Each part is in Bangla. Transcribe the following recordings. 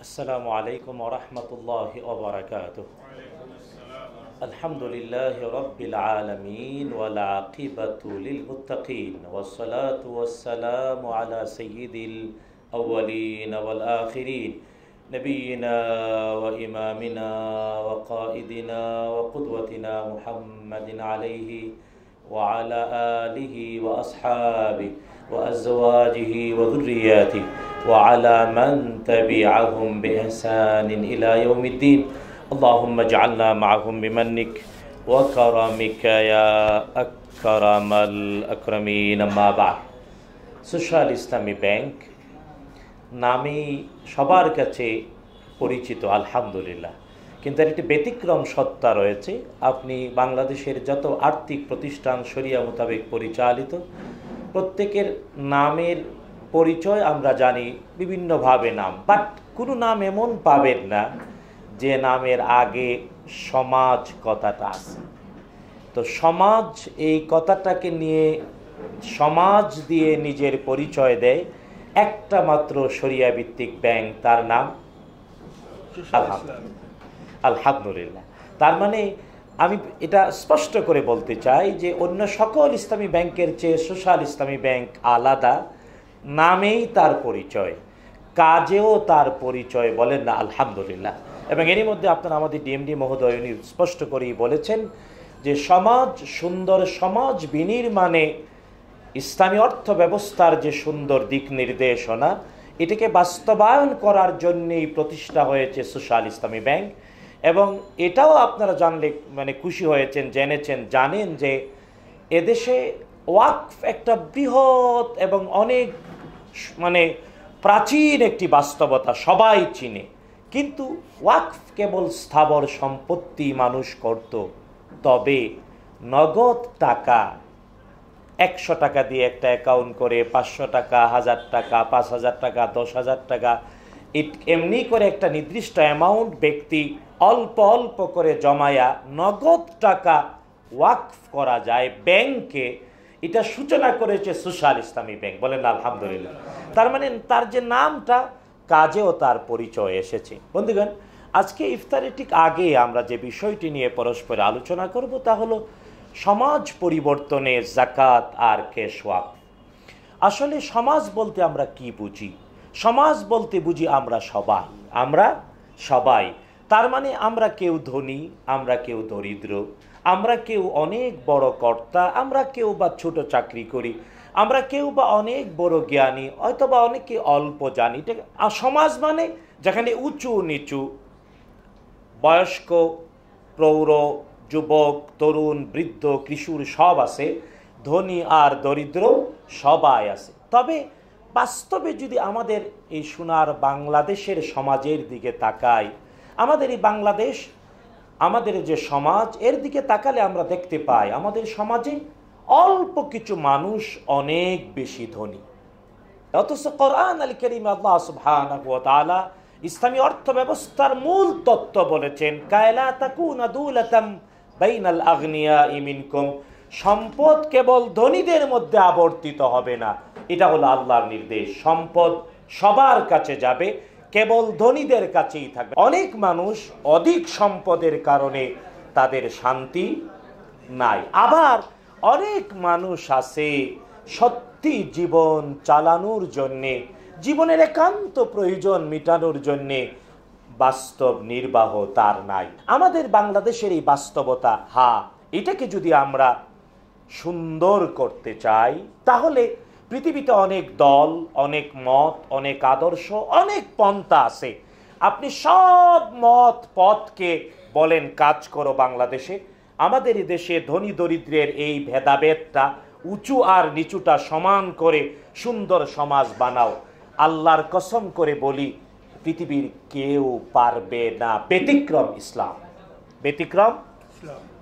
السلام عليكم ورحمة الله وبركاته الحمد لله رب العالمين والعاقبة للمتقين والصلاة والسلام على سيد الأولين والآخرين نبينا وإمامنا وقائدنا وقدوتنا محمد عليه وعلى آله وأصحابه وأزواجه وذرياته وعلى من تبعهم بإحسان إلى يوم الدين اللهم اجعلنا معهم بمنك وكرمك يا أكرم الأكرمين أما بعد সোশ্যাল ইসলামী ব্যাংক নামই সবার কাছে পরিচিত আলহামদুলিল্লাহ কিন্তু এর একটি ব্যতিক্রম সত্তা রয়েছে আপনি বাংলাদেশের যত আর্থিক প্রতিষ্ঠান সরিয়া মোতাবেক পরিচালিত প্রত্যেকের নামের পরিচয় আমরা জানি বিভিন্নভাবে নাম বাট কোনো নাম এমন পাবেন না যে নামের আগে সমাজ কথাটা আছে তো সমাজ এই কথাটাকে নিয়ে সমাজ দিয়ে নিজের পরিচয় দেয় একটা মাত্র সরিয়া ভিত্তিক ব্যাংক তার নাম আলহামদুলিল্লাহ তার মানে আমি এটা স্পষ্ট করে বলতে চাই যে অন্য সকল ইসলামী ব্যাংকের চেয়ে সোশ্যাল ইসলামী ব্যাংক আলাদা নামেই তার পরিচয় কাজেও তার পরিচয় বলেন না আলহামদুলিল্লাহ এবং এরই মধ্যে আপনারা আমাদের ডিএমডি মহোদয় উনি স্পষ্ট করেই বলেছেন যে সমাজ সুন্দর সমাজ বিনির্মাণে ইসলামী অর্থ ব্যবস্থার যে সুন্দর দিক নির্দেশনা এটিকে বাস্তবায়ন করার জন্যেই প্রতিষ্ঠা হয়েছে সোশ্যাল ইসলামী ব্যাংক এবং এটাও আপনারা জানলে মানে খুশি হয়েছেন জেনেছেন জানেন যে এদেশে ওয়াকফ একটা বৃহৎ এবং অনেক মানে প্রাচীন একটি বাস্তবতা সবাই চিনে কিন্তু ওয়াকফ কেবল স্থাবর সম্পত্তি মানুষ করত তবে নগদ টাকা একশো টাকা দিয়ে একটা অ্যাকাউন্ট করে পাঁচশো টাকা হাজার টাকা পাঁচ হাজার টাকা দশ হাজার টাকা ইট এমনি করে একটা নির্দিষ্ট অ্যামাউন্ট ব্যক্তি অল্প অল্প করে জমায়া নগদ টাকা ওয়াকফ করা যায় ব্যাংকে এটা সূচনা করেছে সুশাল ইসলামী ব্যাংক বলেন আলহামদুলিল্লাহ তার মানে তার যে নামটা কাজেও তার পরিচয় এসেছে বন্ধুগণ আজকে ইফতারের ঠিক আগে আমরা যে বিষয়টি নিয়ে পরস্পর আলোচনা করব তা হলো সমাজ পরিবর্তনে জাকাত আর কেশওয়াক আসলে সমাজ বলতে আমরা কি বুঝি সমাজ বলতে বুঝি আমরা সবাই আমরা সবাই তার মানে আমরা কেউ ধনী আমরা কেউ দরিদ্র আমরা কেউ অনেক বড় কর্তা আমরা কেউ বা ছোট চাকরি করি আমরা কেউ বা অনেক বড় জ্ঞানী অথবা অনেকে অল্প জানি আর সমাজ মানে যেখানে উঁচু নিচু বয়স্ক প্রৌঢ় যুবক তরুণ বৃদ্ধ কিশোর সব আছে ধনী আর দরিদ্র সবাই আছে তবে বাস্তবে যদি আমাদের এই সোনার বাংলাদেশের সমাজের দিকে তাকাই আমাদের এই বাংলাদেশ আমাদের যে সমাজ এর দিকে তাকালে আমরা দেখতে পাই আমাদের সমাজে অল্প কিছু মানুষ অনেক বেশি ধনী অথচ কোরআন আল করিম আল্লাহ সুবাহ ইসলামী অর্থ ব্যবস্থার মূল তত্ত্ব বলেছেন কায়লা তাকুন বাইনাল আগ্নিয়া ইমিনকুম সম্পদ কেবল ধনীদের মধ্যে আবর্তিত হবে না এটা হলো আল্লাহর নির্দেশ সম্পদ সবার কাছে যাবে কেবল ধনীদের কাছেই থাকবে অনেক মানুষ অধিক সম্পদের কারণে তাদের শান্তি নাই আবার অনেক মানুষ আছে সত্যি জীবন চালানোর জন্যে জীবনের একান্ত প্রয়োজন মেটানোর জন্যে বাস্তব নির্বাহ তার নাই আমাদের বাংলাদেশের এই বাস্তবতা হা এটাকে যদি আমরা সুন্দর করতে চাই তাহলে পৃথিবীতে অনেক দল অনেক মত অনেক আদর্শ অনেক পন্থা আছে আপনি সব মত পথকে বলেন কাজ করো বাংলাদেশে আমাদের দেশে ধনী দরিদ্রের এই ভেদাভেদটা উঁচু আর নিচুটা সমান করে সুন্দর সমাজ বানাও আল্লাহর কসম করে বলি পৃথিবীর কেউ পারবে না ব্যতিক্রম ইসলাম ব্যতিক্রম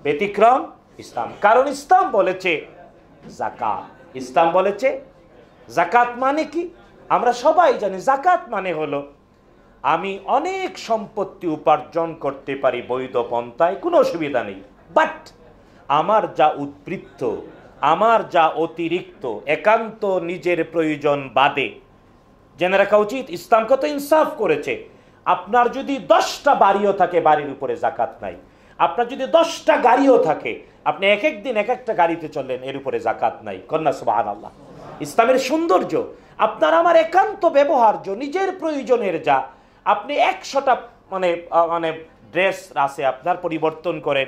ব্যতিক্রম ইসলাম কারণ ইসলাম বলেছে জাকাত ইসলাম বলেছে জাকাত মানে কি আমরা সবাই জানি জাকাত মানে হলো আমি অনেক সম্পত্তি উপার্জন করতে পারি বৈধ পন্থায় কোনো অসুবিধা নেই বাট আমার যা উদ্বৃত্ত আমার যা অতিরিক্ত একান্ত নিজের প্রয়োজন বাদে জেনে রাখা উচিত ইসলাম কত ইনসাফ করেছে আপনার যদি দশটা বাড়িও থাকে বাড়ির উপরে জাকাত নাই আপনার যদি দশটা গাড়িও থাকে আপনি এক একদিন এক একটা গাড়িতে চললেন এর উপরে জাকাত নাই কন্যা সুবাহ আল্লাহ ইসলামের সৌন্দর্য আপনার আমার একান্ত ব্যবহার্য নিজের প্রয়োজনের যা আপনি একশোটা মানে মানে ড্রেস আছে আপনার পরিবর্তন করেন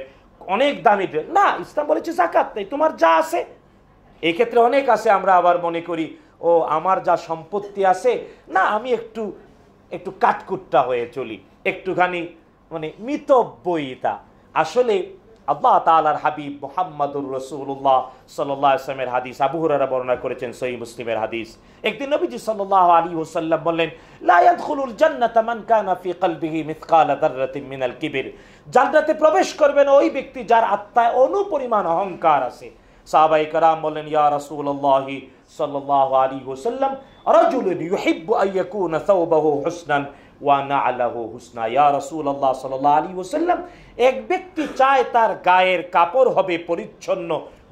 অনেক দামি ড্রেস না ইসলাম বলেছে জাকাত নেই তোমার যা আছে এই ক্ষেত্রে অনেক আছে আমরা আবার মনে করি ও আমার যা সম্পত্তি আছে না আমি একটু একটু কাটকুটটা হয়ে চলি একটুখানি মানে মিতব্যয়িতা আসলে আল্লাহ তালার হাবিব মোহাম্মদুর রসুল্লাহ সাল্লাহ ইসলামের হাদিস আবু বর্ণনা করেছেন সহি মুসলিমের হাদিস একদিন নবীজি সাল্লাহ আলী হুসাল্লাম বললেন লায়াদুল জান্নাতামান কানা ফি কলবিহি মিসকাল দাররাতিন মিনাল কিবির জান্নাতে প্রবেশ করবেন ওই ব্যক্তি যার আত্মায় অনুপরিমাণ অহংকার আছে সাহাবাই কারাম বললেন ইয়া রাসূলুল্লাহ সাল্লাল্লাহু আলাইহি ওয়াসাল্লাম রাজুলুন ইউহিব্বু আন ইয়াকুনা সাওবাহু হুসনান ওয়া না'লাহু হুসনা ইয়া রাসূলুল্লাহ সাল্লাল্লাহু আলাইহি ওয়াসাল্লাম এক ব্যক্তি চায় তার গায়ের কাপড় হবে পরিচ্ছন্ন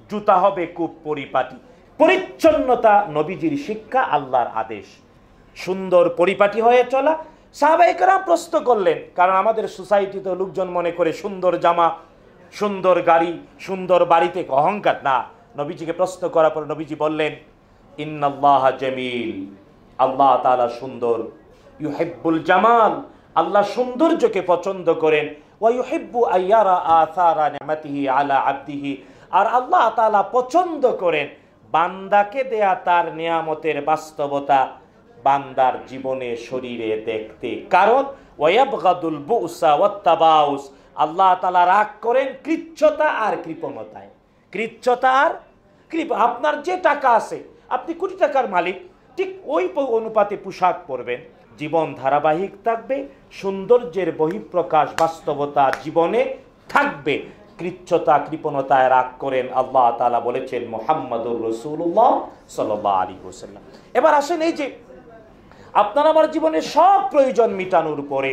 জুতা হবে খুব পরিপাটি পরিচ্ছন্নতা নবীজির শিক্ষা আল্লাহর আদেশ সুন্দর পরিপাটি হয়ে চলা সাহাবাহিকরা প্রশ্ন করলেন কারণ আমাদের সোসাইটিতে লোকজন মনে করে সুন্দর জামা সুন্দর গাড়ি সুন্দর বাড়িতে অহংকার না নবীজিকে প্রশ্ন করার পর নবীজি বললেন ইন্নাল্লাহ জামিল আল্লাহ তালা সুন্দর ইউহেব্বুল জামাল আল্লাহ সৌন্দর্যকে পছন্দ করেন ওয়াইহেব্বু আয়ারা আসারা নেমাতিহি আলা আব্দিহি আর আল্লাহ তালা পছন্দ করেন বান্দাকে দেয়া তার নিয়ামতের বাস্তবতা বান্দার জীবনে শরীরে দেখতে কারণ ওয়াবগাদুল বুসা ওয়াত্তাবাউস আল্লাহ তালা রাগ করেন কৃচ্ছতা আর কৃপণতায় কৃচ্ছতা আর কৃপ আপনার যে টাকা আছে আপনি কোটি টাকার মালিক ঠিক ওই অনুপাতে পোশাক পরবেন জীবন ধারাবাহিক থাকবে সৌন্দর্যের বহিঃপ্রকাশ বাস্তবতা জীবনে থাকবে কৃচ্ছতা কৃপণতায় রাগ করেন আল্লাহ তালা বলেছেন মোহাম্মদুর রসুল্লাহ সাল্লাহ আলী হোসাল্লাম এবার আসেন এই যে আপনার আমার জীবনে সব প্রয়োজন মিটানোর পরে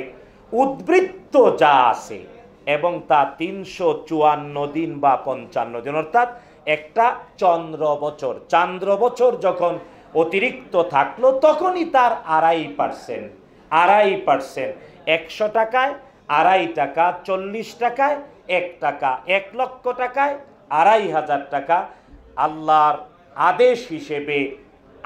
উদ্বৃত্ত যা আছে এবং তা তিনশো চুয়ান্ন দিন বা পঞ্চান্ন দিন অর্থাৎ একটা চন্দ্র বছর চান্দ্র বছর যখন অতিরিক্ত থাকলো তখনই তার আড়াই পার্সেন্ট আড়াই পার্সেন্ট একশো টাকায় আড়াই টাকা চল্লিশ টাকায় এক টাকা এক লক্ষ টাকায় আড়াই হাজার টাকা আল্লাহর আদেশ হিসেবে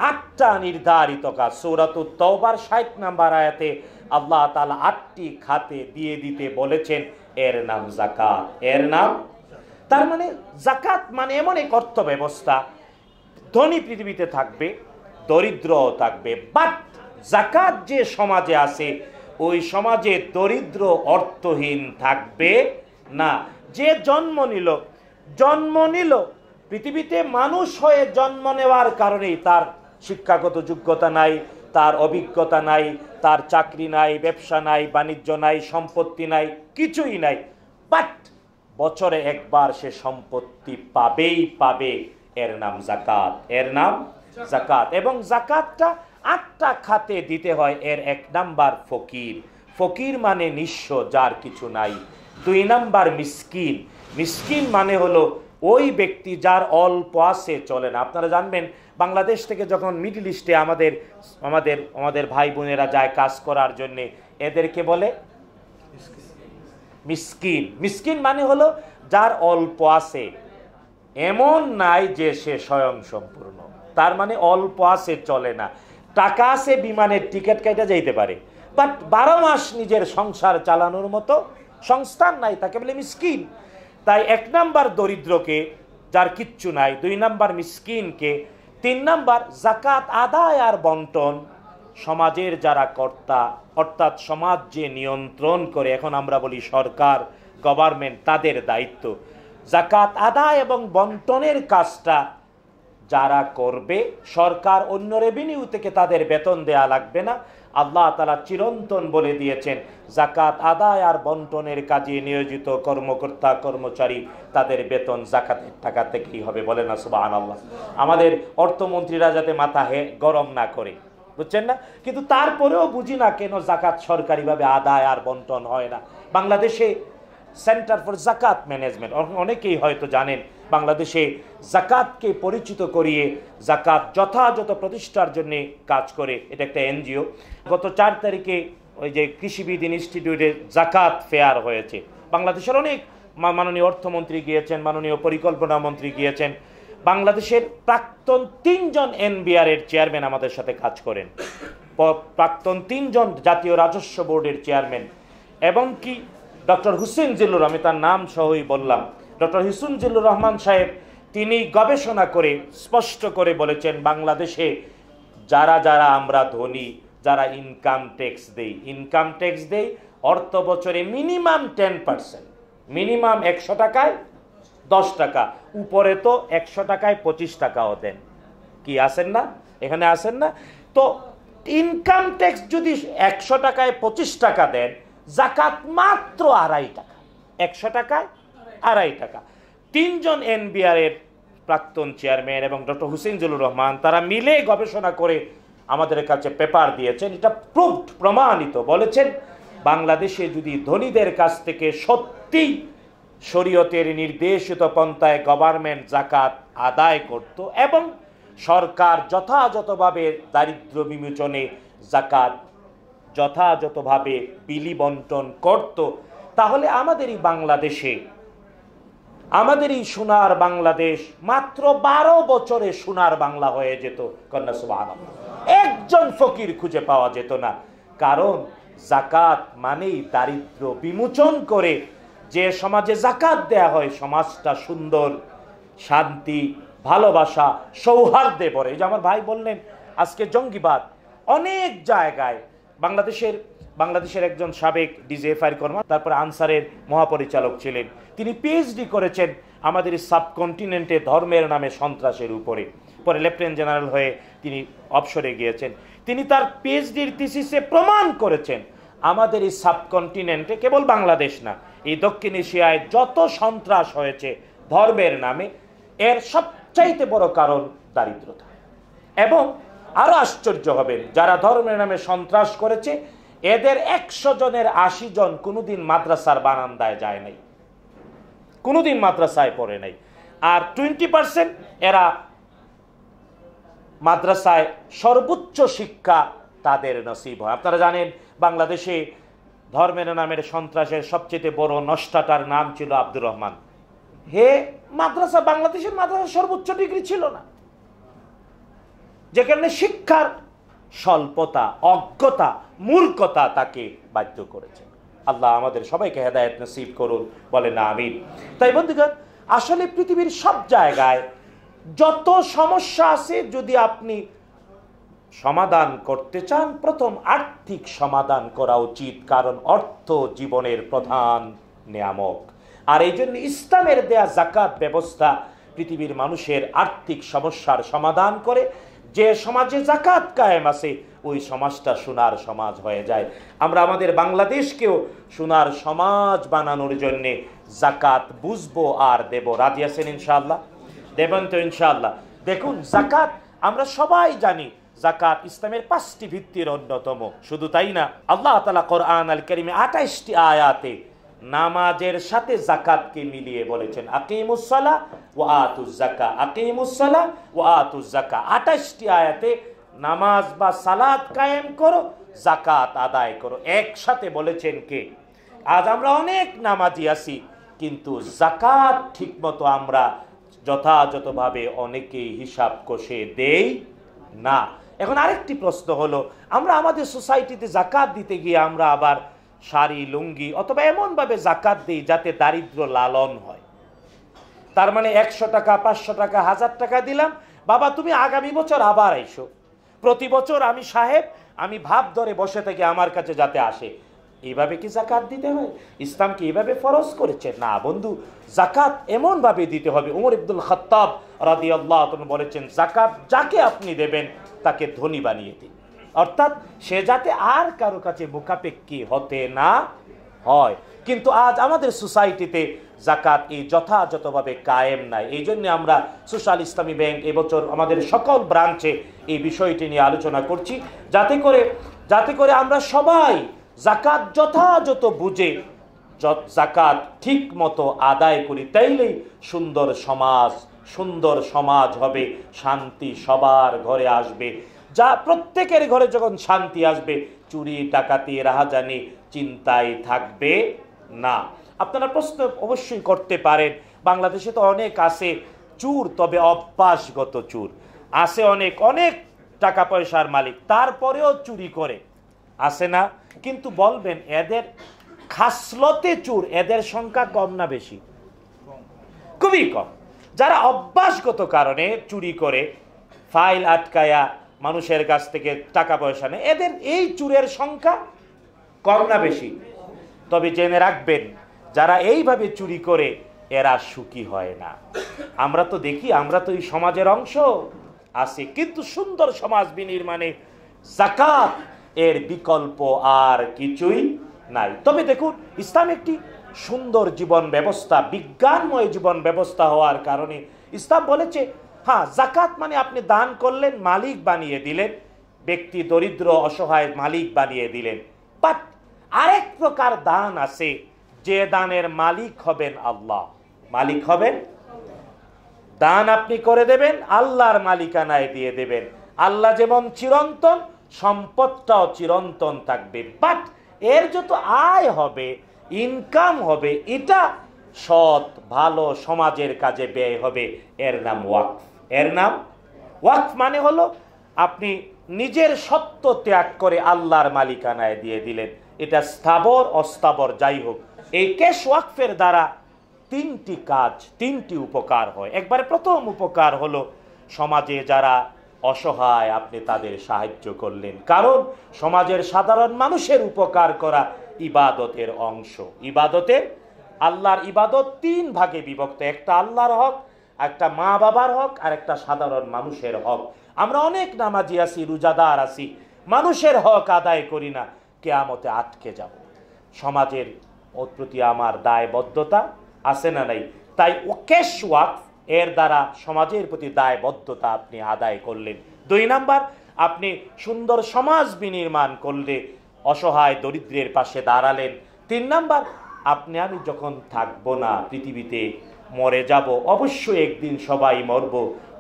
আটটা নির্ধারিত কাজ সৌরাত তওবার ষাট নাম্বার আয়াতে আল্লাহ তালা আটটি খাতে দিয়ে দিতে বলেছেন এর নাম জাকাত এর নাম তার মানে জাকাত মানে এমন এক অর্থ ব্যবস্থা ধনী পৃথিবীতে থাকবে দরিদ্র থাকবে বাট জাকাত যে সমাজে আছে ওই সমাজে দরিদ্র অর্থহীন থাকবে না যে জন্ম নিল জন্ম নিল পৃথিবীতে মানুষ হয়ে জন্ম নেওয়ার কারণেই তার শিক্ষাগত যোগ্যতা নাই তার অভিজ্ঞতা নাই তার চাকরি নাই ব্যবসা নাই বাণিজ্য নাই সম্পত্তি নাই কিছুই নাই বাট বছরে একবার সে সম্পত্তি পাবেই পাবে এর নাম জাকাত এর নাম জাকাত এবং জাকাতটা আটটা খাতে দিতে হয় এর এক নাম্বার ফকির ফকির মানে নিঃস্ব যার কিছু নাই দুই নাম্বার মিসকিন মিসকিন মানে হলো ওই ব্যক্তি যার অল্প আছে চলে না আপনারা জানবেন বাংলাদেশ থেকে যখন মিডিল ইস্টে আমাদের আমাদের আমাদের ভাই বোনেরা যায় কাজ করার জন্যে এদেরকে বলে মিসকিন মিসকিন মানে হলো যার অল্প আছে এমন নাই যে সে স্বয়ং সম্পূর্ণ তার মানে অল্প আছে চলে না টাকা আছে বিমানের টিকিট কেটে যাইতে পারে বাট বারো মাস নিজের সংসার চালানোর মতো সংস্থান নাই তাকে বলে মিসকিন তাই এক নাম্বার দরিদ্রকে যার কিচ্ছু নাই দুই নাম্বার মিসকিনকে তিন নাম্বার জাকাত আদায় আর বন্টন সমাজের যারা কর্তা অর্থাৎ সমাজ যে নিয়ন্ত্রণ করে এখন আমরা বলি সরকার গভর্নমেন্ট তাদের দায়িত্ব জাকাত আদায় এবং বন্টনের কাজটা যারা করবে সরকার অন্য রেভিনিউ থেকে তাদের বেতন দেয়া লাগবে না আল্লাহ তালা চিরন্তন বলে দিয়েছেন জাকাত আদায় আর বন্টনের কাজে নিয়োজিত কর্মকর্তা কর্মচারী তাদের বেতন জাকাতের টাকা থেকেই হবে বলে না সুবাহ আল্লাহ আমাদের অর্থমন্ত্রীরা যাতে মাথা হে গরম না করে বুঝছেন না কিন্তু তারপরেও বুঝি না কেন জাকাত সরকারিভাবে আদায় আর বন্টন হয় না বাংলাদেশে সেন্টার ফর জাকাত ম্যানেজমেন্ট অনেকেই হয়তো জানেন বাংলাদেশে জাকাতকে পরিচিত করিয়ে জাকাত যথাযথ প্রতিষ্ঠার জন্য কাজ করে এটা একটা এনজিও গত চার তারিখে ওই যে কৃষিবিদ ইনস্টিটিউটে জাকাত ফেয়ার হয়েছে বাংলাদেশের অনেক মাননীয় অর্থমন্ত্রী গিয়েছেন মাননীয় পরিকল্পনা মন্ত্রী গিয়েছেন বাংলাদেশের প্রাক্তন তিনজন এন বিআরের চেয়ারম্যান আমাদের সাথে কাজ করেন প্রাক্তন তিনজন জাতীয় রাজস্ব বোর্ডের চেয়ারম্যান এবং কি ডক্টর হুসেন জিল্লুর আমি তার নাম সহই বললাম ডক্টর হিসুনজুল্লুর রহমান সাহেব তিনি গবেষণা করে স্পষ্ট করে বলেছেন বাংলাদেশে যারা যারা আমরা ধনী যারা ইনকাম ট্যাক্স দেই ইনকাম ট্যাক্স দেই অর্থ বছরে মিনিমাম টেন পার্সেন্ট মিনিমাম একশো টাকায় দশ টাকা উপরে তো একশো টাকায় পঁচিশ টাকাও দেন কি আসেন না এখানে আসেন না তো ইনকাম ট্যাক্স যদি একশো টাকায় পঁচিশ টাকা দেন জাকাত মাত্র আড়াই টাকা একশো টাকায় আড়াই টাকা তিনজন এনবিআরের প্রাক্তন চেয়ারম্যান এবং ডক্টর হুসেন জুলুর রহমান তারা মিলে গবেষণা করে আমাদের কাছে পেপার দিয়েছেন এটা প্রুফড প্রমাণিত বলেছেন বাংলাদেশে যদি ধনীদের কাছ থেকে সত্যি শরীয়তের নির্দেশিত পন্থায় গভর্নমেন্ট জাকাত আদায় করত এবং সরকার যথাযথভাবে দারিদ্র বিমোচনে জাকাত যথাযথভাবে বিলি বন্টন করত তাহলে আমাদেরই বাংলাদেশে আমাদের এই সোনার বাংলাদেশ মাত্র বারো বছরে সোনার বাংলা হয়ে যেত কন্যা সুবাহ একজন ফকির খুঁজে পাওয়া যেত না কারণ জাকাত মানেই দারিদ্র বিমোচন করে যে সমাজে জাকাত দেয়া হয় সমাজটা সুন্দর শান্তি ভালোবাসা সৌহার্দে পড়ে যে আমার ভাই বললেন আজকে জঙ্গিবাদ অনেক জায়গায় বাংলাদেশের বাংলাদেশের একজন সাবেক ডিজিএফআই কর্মা তারপর আনসারের মহাপরিচালক ছিলেন তিনি পিএইচডি করেছেন আমাদের সাবকন্টিনেন্টে ধর্মের নামে সন্ত্রাসের উপরে পরে লেফটেন্যান্ট জেনারেল হয়ে তিনি অবসরে গিয়েছেন তিনি তার পিএইচডির তিসিসে প্রমাণ করেছেন আমাদের এই সাবকন্টিনেন্টে কেবল বাংলাদেশ না এই দক্ষিণ এশিয়ায় যত সন্ত্রাস হয়েছে ধর্মের নামে এর সবচাইতে বড় কারণ দারিদ্রতা এবং আরও আশ্চর্য হবেন যারা ধর্মের নামে সন্ত্রাস করেছে এদের একশো জনের আশি জন কোনোদিন মাদ্রাসার বারান্দায় যায় নাই কোনোদিন মাদ্রাসায় পড়ে নাই আর টোয়েন্টি পার্সেন্ট এরা মাদ্রাসায় সর্বোচ্চ শিক্ষা তাদের নসিব হয় আপনারা জানেন বাংলাদেশে ধর্মের নামের সন্ত্রাসের সবচেয়ে বড় নষ্টাটার নাম ছিল আব্দুর রহমান হে মাদ্রাসা বাংলাদেশের মাদ্রাসা সর্বোচ্চ ডিগ্রি ছিল না যে কারণে শিক্ষার স্বল্পতা অজ্ঞতা মূর্খতা তাকে বাধ্য করেছে আল্লাহ আমাদের সবাইকে হেদায়ত নসিব করুন বলে না আমিন তাই বন্ধুগণ আসলে পৃথিবীর সব জায়গায় যত সমস্যা আছে যদি আপনি সমাধান করতে চান প্রথম আর্থিক সমাধান করা উচিত কারণ অর্থ জীবনের প্রধান নিয়ামক আর এই জন্য ইসলামের দেয়া জাকাত ব্যবস্থা পৃথিবীর মানুষের আর্থিক সমস্যার সমাধান করে যে সমাজে জাকাত কায়েম আছে ওই সমাজটা সোনার সমাজ হয়ে যায় আমরা আমাদের বাংলাদেশকেও সোনার সমাজ বানানোর জন্যে জাকাত বুঝবো আর দেব রাজি আছেন ইনশাল্লাহ দেবেন তো ইনশাল্লাহ দেখুন জাকাত আমরা সবাই জানি জাকাত ইসলামের পাঁচটি ভিত্তির অন্যতম শুধু তাই না আল্লাহ তালা কোরআন আল করিমে আঠাইশটি আয়াতে নামাজের সাথে জাকাতকে মিলিয়ে বলেছেন আকিমুসালা ও আতুজাকা আকিমুসালা ও আতুজাকা আঠাশটি আয়াতে নামাজ বা সালাদ কায়েম করো জাকাত আদায় করো একসাথে বলেছেন কে আজ আমরা অনেক নামাজি আছি কিন্তু জাকাত ঠিকমতো আমরা যথাযথভাবে অনেকেই হিসাব কষে দেই না এখন আরেকটি প্রশ্ন হলো আমরা আমাদের সোসাইটিতে জাকাত দিতে গিয়ে আমরা আবার শাড়ি লুঙ্গি অথবা এমনভাবে জাকাত দিই যাতে দারিদ্র লালন হয় তার মানে একশো টাকা পাঁচশো টাকা হাজার টাকা দিলাম বাবা তুমি আগামী বছর আবার আইসো প্রতি বছর আমি সাহেব আমি ভাব ধরে বসে থেকে আমার কাছে যাতে আসে এইভাবে কি জাকাত দিতে হয় ইসলাম কি এইভাবে ফরজ করেছে না বন্ধু জাকাত এমনভাবে দিতে হবে উমর ইবদুল খত্তাব রাদি আল্লাহ বলেছেন জাকাত যাকে আপনি দেবেন তাকে ধনী বানিয়ে দিন অর্থাৎ সে যাতে আর কারো কাছে মুখাপেক্ষী হতে না হয় কিন্তু আজ আমাদের সোসাইটিতে জাকাত এই যথাযথভাবে কায়েম নাই এই জন্য আমরা সোশ্যাল ইসলামী ব্যাংক এবছর আমাদের সকল ব্রাঞ্চে এই বিষয়টি নিয়ে আলোচনা করছি যাতে করে যাতে করে আমরা সবাই জাকাত যথাযথ বুঝে জাকাত ঠিক মতো আদায় করি তাইলেই সুন্দর সমাজ সুন্দর সমাজ হবে শান্তি সবার ঘরে আসবে যা প্রত্যেকের ঘরে যখন শান্তি আসবে চুরি ডাকাতি রাহাজানি চিন্তায় থাকবে না আপনারা প্রশ্ন অবশ্যই করতে পারেন বাংলাদেশে তো অনেক আছে চুর তবে অভ্যাসগত চুর আছে অনেক অনেক টাকা পয়সার মালিক তারপরেও চুরি করে আছে না কিন্তু বলবেন এদের খাসলতে চুর এদের সংখ্যা কম না বেশি খুবই কম যারা অভ্যাসগত কারণে চুরি করে ফাইল আটকায়া মানুষের কাছ থেকে টাকা পয়সা নেয় এদের এই চুরের সংখ্যা কম না বেশি তবে জেনে রাখবেন যারা এইভাবে চুরি করে এরা সুখী হয় না আমরা তো দেখি আমরা তো এই সমাজের অংশ আছি কিন্তু সুন্দর সমাজ বিনির্মাণে জাকাত এর বিকল্প আর কিছুই নাই তবে দেখুন ইসলাম একটি সুন্দর জীবন ব্যবস্থা বিজ্ঞানময় জীবন ব্যবস্থা হওয়ার কারণে ইসলাম বলেছে হ্যাঁ জাকাত মানে আপনি দান করলেন মালিক বানিয়ে দিলেন ব্যক্তি দরিদ্র অসহায় মালিক বানিয়ে দিলেন বাট আরেক প্রকার দান আছে যে দানের মালিক হবেন আল্লাহ মালিক হবেন দান আপনি করে দেবেন আল্লাহর মালিকানায় দিয়ে দেবেন আল্লাহ যেমন চিরন্তন সম্পদটাও চিরন্তন থাকবে বাট এর যত আয় হবে ইনকাম হবে এটা সৎ ভালো সমাজের কাজে ব্যয় হবে এর নাম ওয়াকফ এর নাম ওয়াক্ফ মানে হলো আপনি নিজের সত্য ত্যাগ করে আল্লাহর মালিকানায় দিয়ে দিলেন এটা স্থাবর অস্থাবর যাই হোক এই ক্যাশ ওয়াকফের দ্বারা তিনটি কাজ তিনটি উপকার হয় একবারে প্রথম উপকার হলো সমাজে যারা অসহায় আপনি তাদের সাহায্য করলেন কারণ সমাজের সাধারণ মানুষের উপকার করা ইবাদতের অংশ ইবাদতের আল্লাহর ইবাদত তিন ভাগে বিভক্ত একটা আল্লাহর হক একটা মা বাবার হক আর একটা সাধারণ মানুষের হক আমরা অনেক নামাজি আছি রোজাদার আছি মানুষের হক আদায় করি না কেয়ামতে আটকে যাব সমাজের ওর প্রতি আমার দায়বদ্ধতা আছে না নাই তাই ওকেশ ওয়াক এর দ্বারা সমাজের প্রতি দায়বদ্ধতা আপনি আদায় করলেন দুই নাম্বার আপনি সুন্দর সমাজ বিনির্মাণ করলে অসহায় দরিদ্রের পাশে দাঁড়ালেন তিন নাম্বার আপনি আমি যখন থাকবো না পৃথিবীতে মরে যাব অবশ্যই একদিন সবাই মরব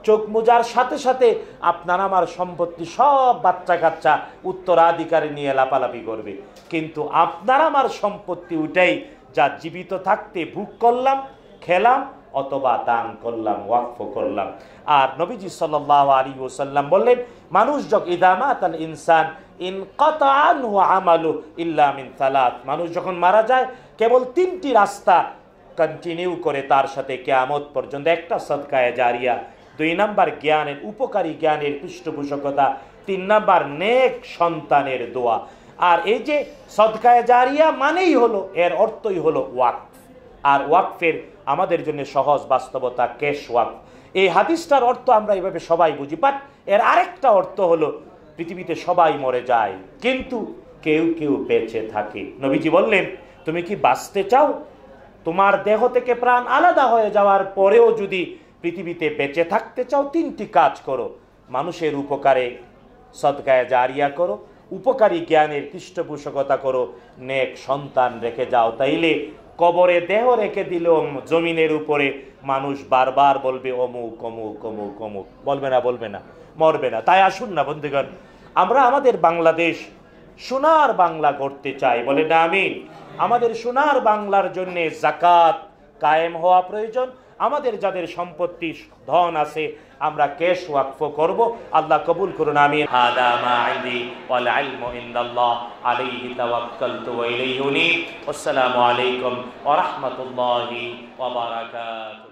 চোখ মোজার সাথে সাথে আপনার আমার সম্পত্তি সব বাচ্চা কাচ্চা উত্তরাধিকারী নিয়ে লাপালাপি করবে কিন্তু আপনার আমার সম্পত্তি ওটাই যা জীবিত থাকতে ভুক করলাম খেলাম অথবা দান করলাম ওয়াক্ফ করলাম আর নবীজি সাল্লাহ আলী ওসাল্লাম বললেন মানুষ যখন ইদামাত ইনসান ইন কতান আমালু ইন তালাত মানুষ যখন মারা যায় কেবল তিনটি রাস্তা কন্টিনিউ করে তার সাথে কেয়ামত পর্যন্ত একটা সৎকায় জারিয়া দুই নাম্বার জ্ঞানের উপকারী জ্ঞানের পৃষ্ঠপোষকতা তিন নাম্বার নেক সন্তানের দোয়া আর এই যে সৎকায় জারিয়া মানেই হলো এর অর্থই হলো ওয়াক্ফ আর ওয়াক্ফের আমাদের জন্য সহজ বাস্তবতা ক্যাশ ওয়াক্ফ এই হাদিসটার অর্থ আমরা এভাবে সবাই বুঝি বাট এর আরেকটা অর্থ হলো পৃথিবীতে সবাই মরে যায় কিন্তু কেউ কেউ বেঁচে থাকে নবীজি বললেন তুমি কি বাঁচতে চাও তোমার দেহ থেকে প্রাণ আলাদা হয়ে যাওয়ার পরেও যদি পৃথিবীতে বেঁচে থাকতে চাও তিনটি কাজ করো মানুষের উপকারে সদকায় জারিয়া করো উপকারী জ্ঞানের পৃষ্ঠপোষকতা করো নেক সন্তান রেখে যাও তাইলে কবরে দেহ রেখে দিল জমিনের উপরে মানুষ বারবার বলবে অমুক অমুক অমুক অমুক বলবে না বলবে না মরবে না তাই আসুন না বন্ধুগণ আমরা আমাদের বাংলাদেশ সোনার বাংলা করতে চাই বলে না আমিন আমাদের সোনার বাংলার জন্য জাকাত কায়েম হওয়া প্রয়োজন আমাদের যাদের সম্পত্তি ধন আছে আমরা কেশ ওয়াকফ করব আল্লাহ কবুল করুন আমি হাদা মা আইদি ওয়াল ইলমু ইনদাল্লাহ আলাইহি তাওয়াক্কালতু ওয়া ইলাইহি আসসালামু আলাইকুম ওয়া রাহমাতুল্লাহি ওয়া